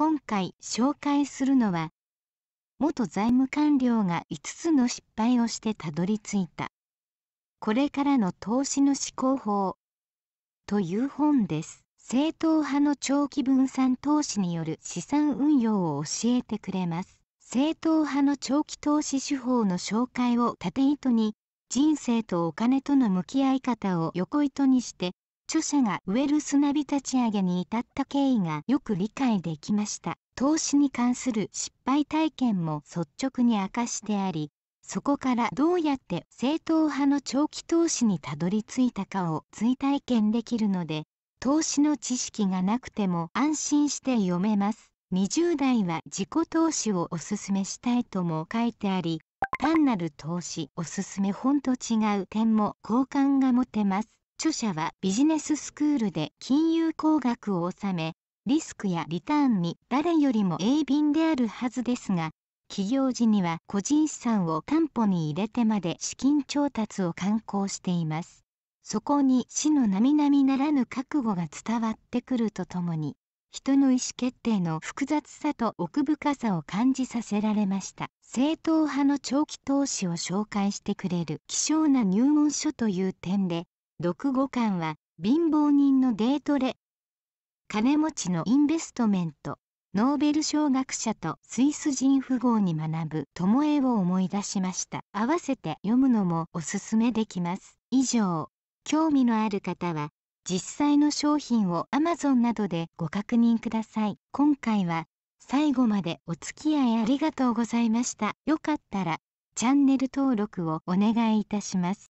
今回紹介するのは元財務官僚が5つの失敗をしてたどり着いたこれからの投資の思考法という本です。正統派の長期分散投資による資産運用を教えてくれます。正統派の長期投資手法の紹介を縦糸に人生とお金との向き合い方を横糸にして著者がウェルスナビ立ち上げに至った経緯がよく理解できました。投資に関する失敗体験も率直に明かしてあり、そこからどうやって正統派の長期投資にたどり着いたかを追体験できるので、投資の知識がなくても安心して読めます。20代は自己投資をおすすめしたいとも書いてあり、単なる投資おすすめ本と違う点も好感が持てます。著者はビジネススクールで金融工学を収めリスクやリターンに誰よりも鋭敏であるはずですが起業時には個人資産を担保に入れてまで資金調達を敢行していますそこに死の並々ならぬ覚悟が伝わってくるとともに人の意思決定の複雑さと奥深さを感じさせられました正統派の長期投資を紹介してくれる希少な入門書という点で独語感は貧乏人のデートレ金持ちのインベストメントノーベル賞学者とスイス人富豪に学ぶ巴を思い出しました合わせて読むのもおすすめできます以上興味のある方は実際の商品を Amazon などでご確認ください今回は最後までお付き合いありがとうございましたよかったらチャンネル登録をお願いいたします